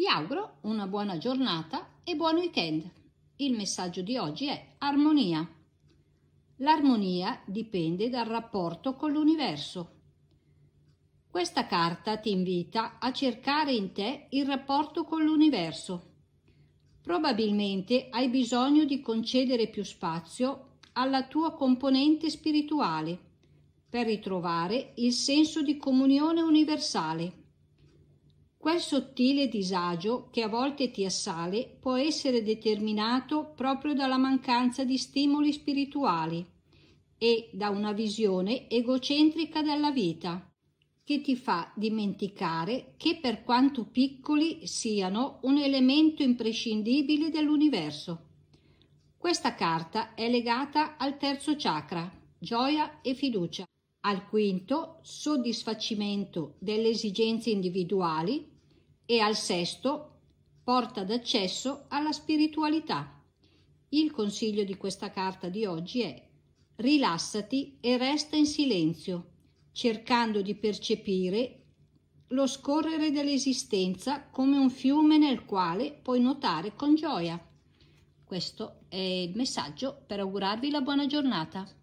Vi auguro una buona giornata e buon weekend. Il messaggio di oggi è armonia. L'armonia dipende dal rapporto con l'universo. Questa carta ti invita a cercare in te il rapporto con l'universo. Probabilmente hai bisogno di concedere più spazio alla tua componente spirituale per ritrovare il senso di comunione universale Quel sottile disagio che a volte ti assale può essere determinato proprio dalla mancanza di stimoli spirituali e da una visione egocentrica della vita che ti fa dimenticare che per quanto piccoli siano un elemento imprescindibile dell'universo. Questa carta è legata al terzo chakra, gioia e fiducia al quinto soddisfacimento delle esigenze individuali e al sesto porta d'accesso alla spiritualità. Il consiglio di questa carta di oggi è rilassati e resta in silenzio, cercando di percepire lo scorrere dell'esistenza come un fiume nel quale puoi nuotare con gioia. Questo è il messaggio per augurarvi la buona giornata.